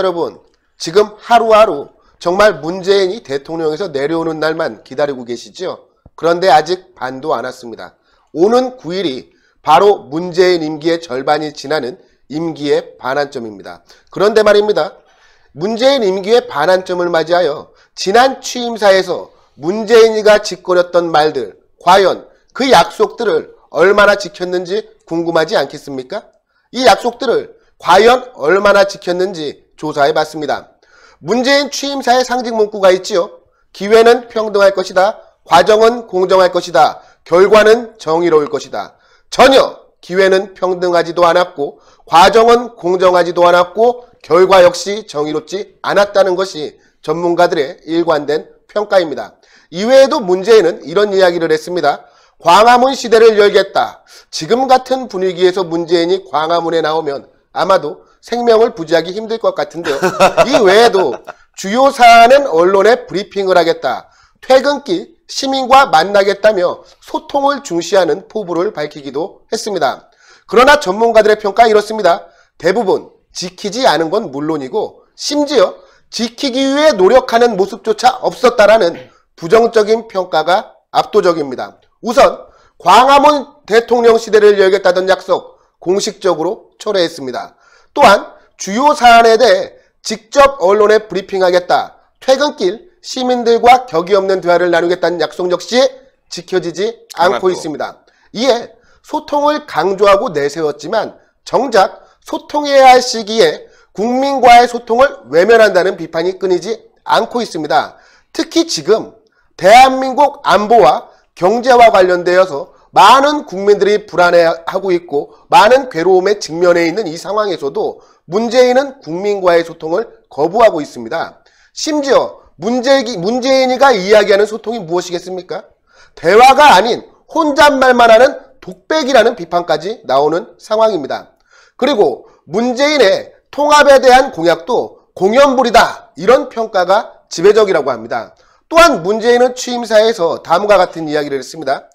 여러분 지금 하루하루 정말 문재인이 대통령에서 내려오는 날만 기다리고 계시죠? 그런데 아직 반도 안 왔습니다. 오는 9일이 바로 문재인 임기의 절반이 지나는 임기의 반환점입니다. 그런데 말입니다. 문재인 임기의 반환점을 맞이하여 지난 취임사에서 문재인이가 짓거렸던 말들 과연 그 약속들을 얼마나 지켰는지 궁금하지 않겠습니까? 이 약속들을 과연 얼마나 지켰는지 조사해 봤습니다. 문재인 취임사의 상징 문구가 있지요. 기회는 평등할 것이다. 과정은 공정할 것이다. 결과는 정의로울 것이다. 전혀 기회는 평등하지도 않았고 과정은 공정하지도 않았고 결과 역시 정의롭지 않았다는 것이 전문가들의 일관된 평가입니다. 이외에도 문재인은 이런 이야기를 했습니다. 광화문 시대를 열겠다. 지금 같은 분위기에서 문재인이 광화문에 나오면 아마도 생명을 부지하기 힘들 것 같은데요. 이 외에도 주요 사안은 언론에 브리핑을 하겠다. 퇴근길 시민과 만나겠다며 소통을 중시하는 포부를 밝히기도 했습니다. 그러나 전문가들의 평가 이렇습니다. 대부분 지키지 않은 건 물론이고 심지어 지키기 위해 노력하는 모습조차 없었다라는 부정적인 평가가 압도적입니다. 우선 광화문 대통령 시대를 열겠다던 약속 공식적으로 철회했습니다. 또한 주요 사안에 대해 직접 언론에 브리핑하겠다. 퇴근길 시민들과 격이 없는 대화를 나누겠다는 약속 역시 지켜지지 않고 있습니다. 이에 소통을 강조하고 내세웠지만 정작 소통해야 할 시기에 국민과의 소통을 외면한다는 비판이 끊이지 않고 있습니다. 특히 지금 대한민국 안보와 경제와 관련되어서 많은 국민들이 불안해하고 있고 많은 괴로움에 직면해 있는 이 상황에서도 문재인은 국민과의 소통을 거부하고 있습니다. 심지어 문재, 문재인이가 이야기하는 소통이 무엇이겠습니까? 대화가 아닌 혼잣말만 하는 독백이라는 비판까지 나오는 상황입니다. 그리고 문재인의 통합에 대한 공약도 공연불이다 이런 평가가 지배적이라고 합니다. 또한 문재인은 취임사에서 다음과 같은 이야기를 했습니다.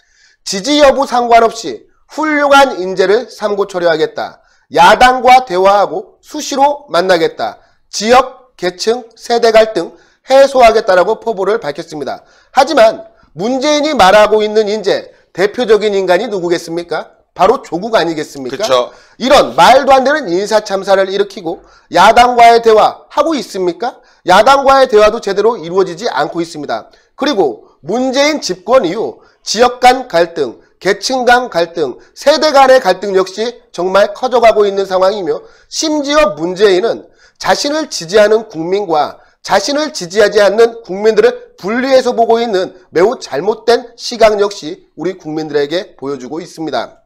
지지 여부 상관없이 훌륭한 인재를 삼고 처리하겠다. 야당과 대화하고 수시로 만나겠다. 지역, 계층, 세대 갈등 해소하겠다라고 포부를 밝혔습니다. 하지만 문재인이 말하고 있는 인재, 대표적인 인간이 누구겠습니까? 바로 조국 아니겠습니까? 그쵸. 이런 말도 안 되는 인사 참사를 일으키고 야당과의 대화 하고 있습니까? 야당과의 대화도 제대로 이루어지지 않고 있습니다. 그리고 문재인 집권 이후 지역 간 갈등, 계층 간 갈등, 세대 간의 갈등 역시 정말 커져가고 있는 상황이며 심지어 문재인은 자신을 지지하는 국민과 자신을 지지하지 않는 국민들을 분리해서 보고 있는 매우 잘못된 시각 역시 우리 국민들에게 보여주고 있습니다.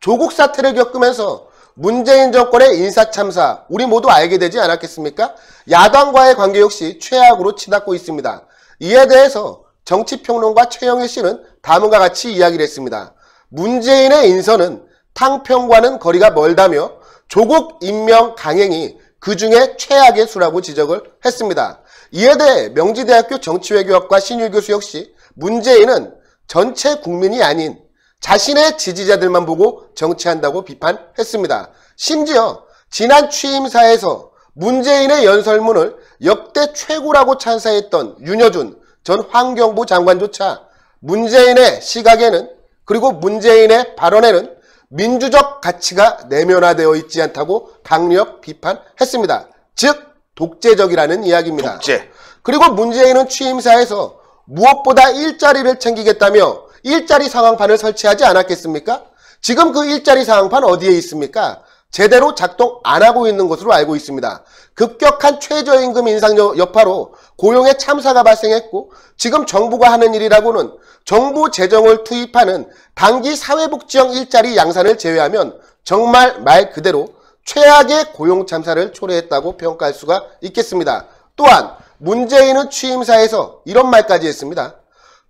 조국 사태를 겪으면서 문재인 정권의 인사참사 우리 모두 알게 되지 않았겠습니까? 야당과의 관계 역시 최악으로 치닫고 있습니다. 이에 대해서 정치평론가 최영애 씨는 다음과 같이 이야기를 했습니다. 문재인의 인선은 탕평과는 거리가 멀다며 조국 임명 강행이 그 중에 최악의 수라고 지적을 했습니다. 이에 대해 명지대학교 정치외교학과 신유 교수 역시 문재인은 전체 국민이 아닌 자신의 지지자들만 보고 정치한다고 비판했습니다. 심지어 지난 취임사에서 문재인의 연설문을 역대 최고라고 찬사했던 윤여준 전 환경부 장관조차 문재인의 시각에는 그리고 문재인의 발언에는 민주적 가치가 내면화되어 있지 않다고 강력 비판했습니다. 즉 독재적이라는 이야기입니다. 독재. 그리고 문재인은 취임사에서 무엇보다 일자리를 챙기겠다며 일자리 상황판을 설치하지 않았겠습니까? 지금 그 일자리 상황판 어디에 있습니까? 제대로 작동 안 하고 있는 것으로 알고 있습니다. 급격한 최저임금 인상 여파로 고용의 참사가 발생했고 지금 정부가 하는 일이라고는 정부 재정을 투입하는 단기 사회복지형 일자리 양산을 제외하면 정말 말 그대로 최악의 고용 참사를 초래했다고 평가할 수가 있겠습니다. 또한 문재인은 취임사에서 이런 말까지 했습니다.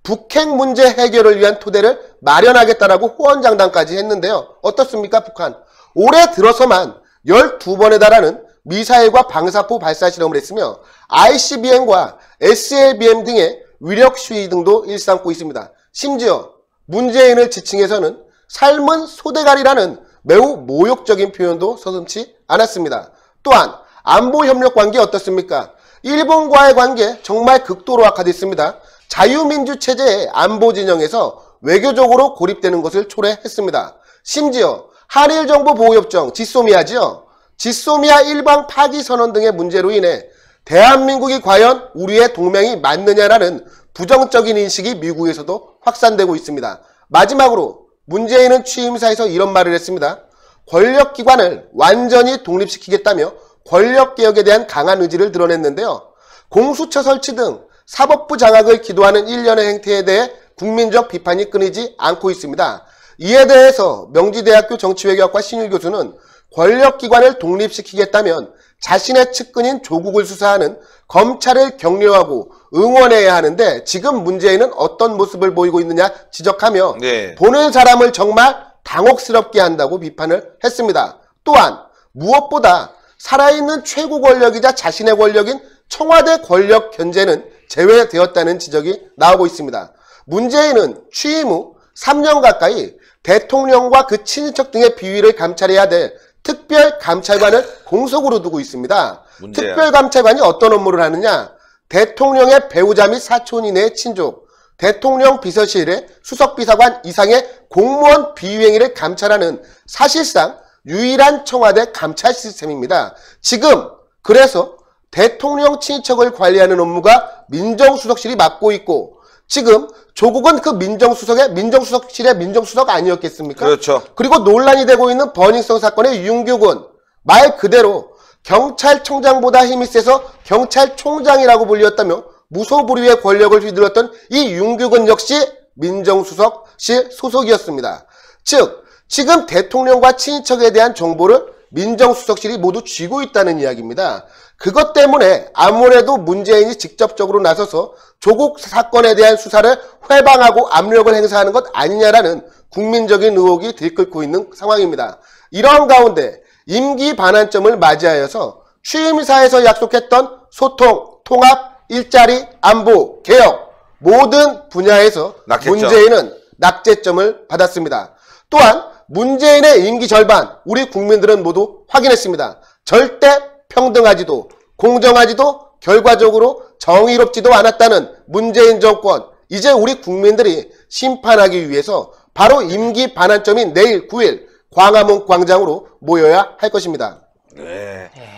북핵 문제 해결을 위한 토대를 마련하겠다라고 후원장담까지 했는데요. 어떻습니까 북한? 올해 들어서만 12번에 달하는 미사일과 방사포 발사 실험을 했으며 ICBM과 SLBM 등의 위력 수위 등도 일삼고 있습니다. 심지어 문재인을 지칭해서는 삶은 소대가리라는 매우 모욕적인 표현도 서슴치 않았습니다. 또한 안보협력 관계 어떻습니까? 일본과의 관계 정말 극도로 악화됐습니다. 자유민주 체제의 안보 진영에서 외교적으로 고립되는 것을 초래했습니다. 심지어 한일정보보호협정, 지소미아지요. 지소미아 일방 파기 선언 등의 문제로 인해 대한민국이 과연 우리의 동맹이 맞느냐라는 부정적인 인식이 미국에서도 확산되고 있습니다. 마지막으로 문재인은 취임사에서 이런 말을 했습니다. 권력기관을 완전히 독립시키겠다며 권력개혁에 대한 강한 의지를 드러냈는데요. 공수처 설치 등 사법부 장악을 기도하는 일련의 행태에 대해 국민적 비판이 끊이지 않고 있습니다. 이에 대해서 명지대학교 정치외교학과 신일 교수는 권력기관을 독립시키겠다면 자신의 측근인 조국을 수사하는 검찰을 격려하고 응원해야 하는데 지금 문재인은 어떤 모습을 보이고 있느냐 지적하며 네. 보는 사람을 정말 당혹스럽게 한다고 비판을 했습니다. 또한 무엇보다 살아있는 최고 권력이자 자신의 권력인 청와대 권력 견제는 제외되었다는 지적이 나오고 있습니다. 문재인은 취임 후 3년 가까이 대통령과 그 친인척 등의 비위를 감찰해야 될 특별 감찰관을 공석으로 두고 있습니다. 특별 감찰관이 어떤 업무를 하느냐? 대통령의 배우자 및 사촌 이내의 친족, 대통령 비서실의 수석비서관 이상의 공무원 비위행위를 감찰하는 사실상 유일한 청와대 감찰 시스템입니다. 지금 그래서 대통령 친인척을 관리하는 업무가 민정수석실이 맡고 있고 지금 조국은 그 민정수석의 민정수석실의 민정수석 아니었겠습니까? 그렇죠. 그리고 논란이 되고 있는 버닝썬 사건의 윤규군 말 그대로 경찰청장보다 힘이 세서 경찰총장이라고 불렸다며 무소불위의 권력을 휘둘렀던 이 윤규군 역시 민정수석실 소속이었습니다. 즉 지금 대통령과 친인척에 대한 정보를 민정수석실이 모두 쥐고 있다는 이야기입니다. 그것 때문에 아무래도 문재인이 직접적으로 나서서 조국 사건에 대한 수사를 회방하고 압력을 행사하는 것 아니냐라는 국민적인 의혹이 들끓고 있는 상황입니다. 이런 가운데 임기 반환점을 맞이하여서 취임사에서 약속했던 소통, 통합, 일자리, 안보, 개혁 모든 분야에서 낙제점. 문재인은 낙제점을 받았습니다. 또한 문재인의 임기 절반 우리 국민들은 모두 확인했습니다. 절대 평등하지도 공정하지도 결과적으로 정의롭지도 않았다는 문재인 정권 이제 우리 국민들이 심판하기 위해서 바로 임기 반환점인 내일 9일 광화문 광장으로 모여야 할 것입니다. 네. 네.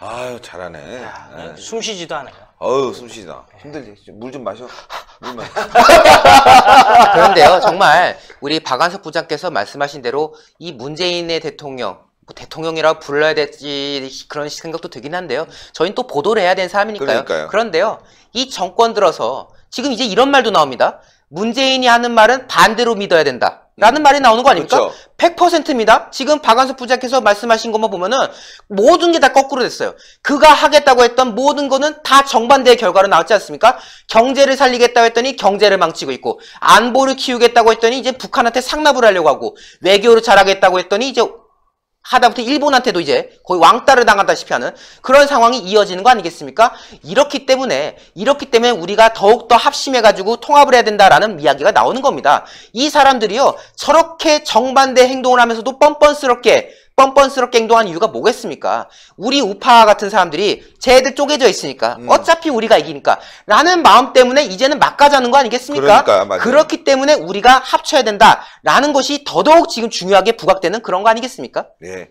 아유 잘하네. 아, 네. 네. 숨 쉬지도 않아요. 어우 숨쉬다. 네. 힘들지. 물 좀 마셔. 물 마셔. 그런데요, 정말 우리 박완석 부장께서 말씀하신 대로 이 문재인의 대통령 뭐 대통령이라 불러야 될지 그런 생각도 들긴 한데요. 저희는 또 보도를 해야 되는 사람이니까요. 그러니까요. 그런데요, 이 정권 들어서 지금 이제 이런 말도 나옵니다. 문재인이 하는 말은 반대로 믿어야 된다. 라는 음. 말이 나오는 거 아닙니까? 그렇죠. 100%입니다. 지금 박완석 부장께서 말씀하신 것만 보면은 모든 게 다 거꾸로 됐어요. 그가 하겠다고 했던 모든 거는 다 정반대의 결과로 나왔지 않습니까? 경제를 살리겠다고 했더니 경제를 망치고 있고 안보를 키우겠다고 했더니 이제 북한한테 상납을 하려고 하고 외교를 잘하겠다고 했더니 이제 하다못해 일본한테도 이제 거의 왕따를 당하다시피 하는 그런 상황이 이어지는 거 아니겠습니까? 이렇기 때문에 이렇기 때문에 우리가 더욱더 합심해가지고 통합을 해야 된다라는 이야기가 나오는 겁니다. 이 사람들이요 저렇게 정반대 행동을 하면서도 뻔뻔스럽게 뻔뻔스럽게 행동하는 이유가 뭐겠습니까? 우리 우파 같은 사람들이 쟤들 쪼개져 있으니까 음. 어차피 우리가 이기니까 라는 마음 때문에 이제는 막가자는 거 아니겠습니까? 그러니까, 그렇기 때문에 우리가 합쳐야 된다라는 것이 더더욱 지금 중요하게 부각되는 그런 거 아니겠습니까? 네.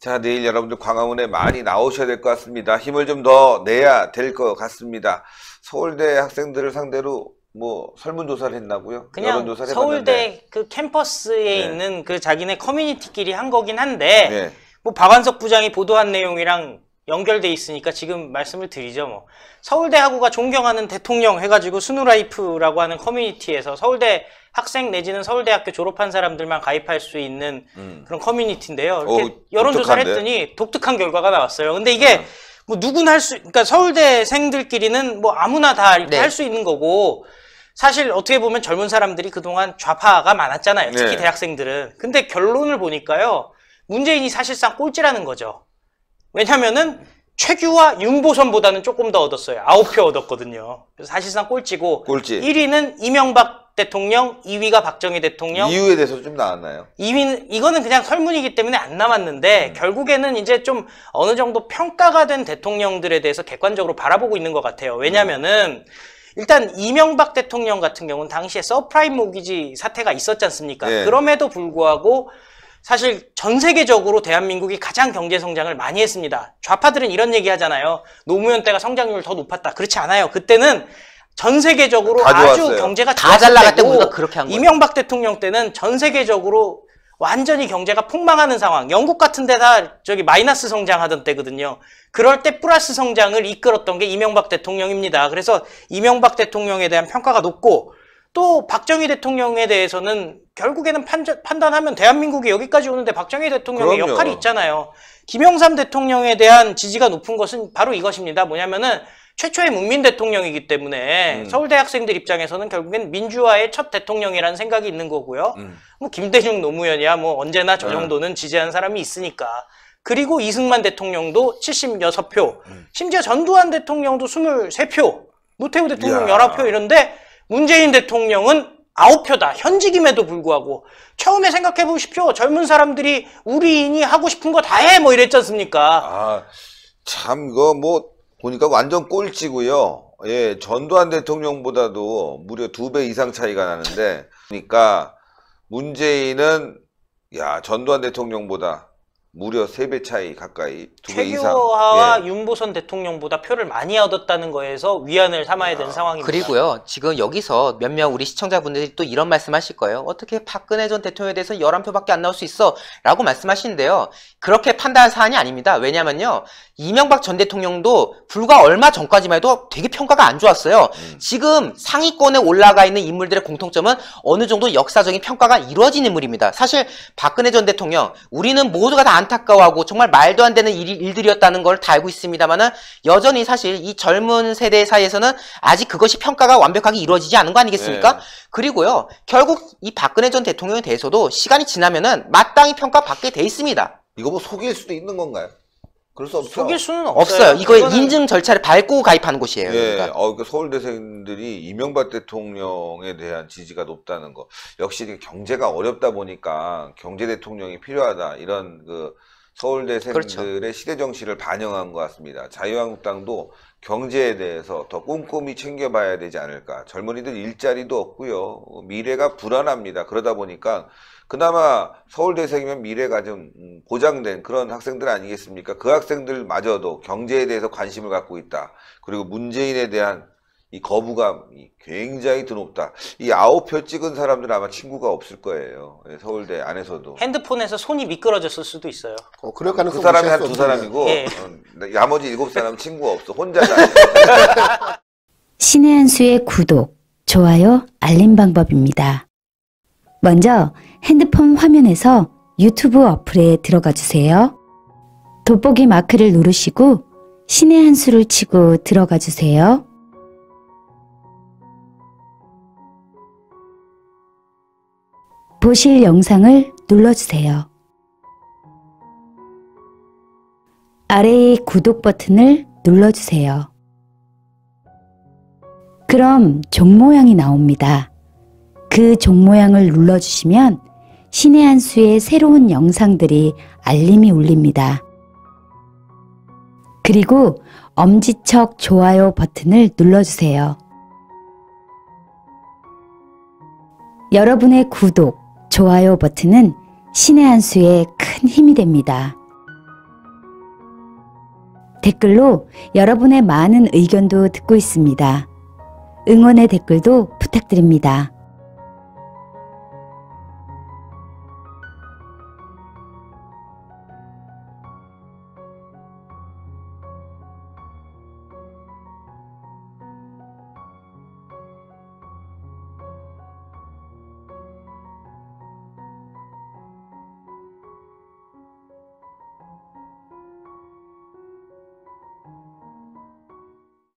자, 내일 여러분들 광화문에 많이 나오셔야 될 것 같습니다. 힘을 좀 더 내야 될 것 같습니다. 서울대 학생들을 상대로 뭐 설문조사를 네. 했나고요? 그냥 여론조사를 서울대 해봤는데. 그 캠퍼스에 네. 있는 그 자기네 커뮤니티끼리 한 거긴 한데 네. 뭐 박완석 부장이 보도한 내용이랑 연결돼 있으니까 지금 말씀을 드리죠 뭐 서울대 학우가 존경하는 대통령 해가지고 스누라이프라고 하는 커뮤니티에서 서울대 학생 내지는 서울대학교 졸업한 사람들만 가입할 수 있는 음. 그런 커뮤니티인데요 이렇게 오, 여론조사를 독특한데? 했더니 독특한 결과가 나왔어요 근데 이게 음. 뭐 누구나 할 수 그러니까 서울대생들끼리는 뭐 아무나 다 이렇게 네. 할수 있는 거고 사실 어떻게 보면 젊은 사람들이 그동안 좌파가 많았잖아요. 특히 네. 대학생들은. 근데 결론을 보니까요. 문재인이 사실상 꼴찌라는 거죠. 왜냐면은 최규와 윤보선보다는 조금 더 얻었어요. 아홉 표 얻었거든요. 그래서 사실상 꼴찌고 꼴찌. 1위는 이명박 대통령, 2위가 박정희 대통령. 이유에 대해서 좀 나왔나요? 2위는 이거는 그냥 설문이기 때문에 안 남았는데 음. 결국에는 이제 좀 어느 정도 평가가 된 대통령들에 대해서 객관적으로 바라보고 있는 것 같아요. 왜냐면은 음. 일단 이명박 대통령 같은 경우는 당시에 서프라임 모기지 사태가 있었지 않습니까? 예. 그럼에도 불구하고 사실 전 세계적으로 대한민국이 가장 경제 성장을 많이 했습니다. 좌파들은 이런 얘기 하잖아요. 노무현 때가 성장률 더 높았다. 그렇지 않아요. 그때는 전 세계적으로 아주 경제가 다잘 나갔고 이명박 대통령 때는 전 세계적으로 완전히 경제가 폭망하는 상황. 영국 같은 데다 저기 마이너스 성장하던 때거든요. 그럴 때 플러스 성장을 이끌었던 게 이명박 대통령입니다. 그래서 이명박 대통령에 대한 평가가 높고 또 박정희 대통령에 대해서는 결국에는 판단하면 판 대한민국이 여기까지 오는데 박정희 대통령의 그럼요. 역할이 있잖아요. 김영삼 대통령에 대한 지지가 높은 것은 바로 이것입니다. 뭐냐면은 최초의 문민 대통령이기 때문에 음. 서울대 학생들 입장에서는 결국엔 민주화의 첫 대통령이라는 생각이 있는 거고요. 음. 뭐 김대중 노무현이야 뭐 언제나 저 네. 정도는 지지한 사람이 있으니까. 그리고 이승만 대통령도 76표, 음. 심지어 전두환 대통령도 23표, 노태우 대통령 야. 11표 이런데 문재인 대통령은 아웃표다. 현직임에도 불구하고. 처음에 생각해 보십시오. 젊은 사람들이 우리인이 하고 싶은 거 다 해. 뭐 이랬지 않습니까? 아, 참, 이거 뭐, 보니까 완전 꼴찌고요. 예, 전두환 대통령보다도 무려 두 배 이상 차이가 나는데, 그러니까 문재인은, 야, 전두환 대통령보다 무려 세 배 차이 가까이 두배 이상. 최규호와 예. 윤보선 대통령보다 표를 많이 얻었다는 거에서 위안을 삼아야 되는 아, 상황입니다. 그리고요. 지금 여기서 몇몇 우리 시청자분들이 또 이런 말씀하실 거예요. 어떻게 박근혜 전 대통령에 대해서 11표밖에 안 나올 수 있어? 라고 말씀하시는데요. 그렇게 판단한 사안이 아닙니다. 왜냐면요. 이명박 전 대통령도 불과 얼마 전까지만 해도 되게 평가가 안 좋았어요. 음. 지금 상위권에 올라가 있는 인물들의 공통점은 어느 정도 역사적인 평가가 이루어진 인물입니다. 사실 박근혜 전 대통령 우리는 모두가 다안 안타까워하고 정말 말도 안 되는 일, 들이었다는 걸 다 알고 있습니다만은 여전히 사실 이 젊은 세대 사이에서는 아직 그것이 평가가 완벽하게 이루어지지 않은 거 아니겠습니까? 네. 그리고요 결국 이 박근혜 전 대통령에 대해서도 시간이 지나면은 마땅히 평가받게 돼 있습니다. 이거 뭐 속일 수도 있는 건가요? 그럴 수 없죠. 속일 수는 없어요. 없어요. 네. 이거 그거는... 인증 절차를 밟고 가입하는 곳이에요. 예, 그러니까. 어, 그러니까 서울대생들이 이명박 대통령에 대한 지지가 높다는 거. 역시 경제가 어렵다 보니까 경제 대통령이 필요하다. 이런 그 서울대생들의 그렇죠. 시대 정신을 반영한 것 같습니다. 자유한국당도 경제에 대해서 더 꼼꼼히 챙겨봐야 되지 않을까. 젊은이들 일자리도 없고요. 미래가 불안합니다. 그러다 보니까 그나마 서울대생이면 미래가 좀 음, 보장된 그런 학생들 아니겠습니까? 그 학생들마저도 경제에 대해서 관심을 갖고 있다. 그리고 문재인에 대한 이 거부감이 굉장히 드높다. 이 아홉 표 찍은 사람들은 아마 친구가 없을 거예요. 예, 서울대 안에서도. 핸드폰에서 손이 미끄러졌을 수도 있어요. 어, 그럴 가능성 그 사람이 한 두 사람이고 예. 어, 네, 나머지 일곱 사람 친구가 없어. 혼자다. 신의 한 수의 구독, 좋아요, 알림 방법입니다. 먼저 핸드폰 화면에서 유튜브 어플에 들어가 주세요. 돋보기 마크를 누르시고 신의 한 수를 치고 들어가 주세요. 보실 영상을 눌러주세요. 아래의 구독 버튼을 눌러주세요. 그럼 종 모양이 나옵니다. 그종 모양을 눌러주시면 신의 한 수의 새로운 영상들이 알림이 울립니다. 그리고 엄지척 좋아요 버튼을 눌러주세요. 여러분의 구독, 좋아요 버튼은 신의 한 수에 큰 힘이 됩니다. 댓글로 여러분의 많은 의견도 듣고 있습니다. 응원의 댓글도 부탁드립니다.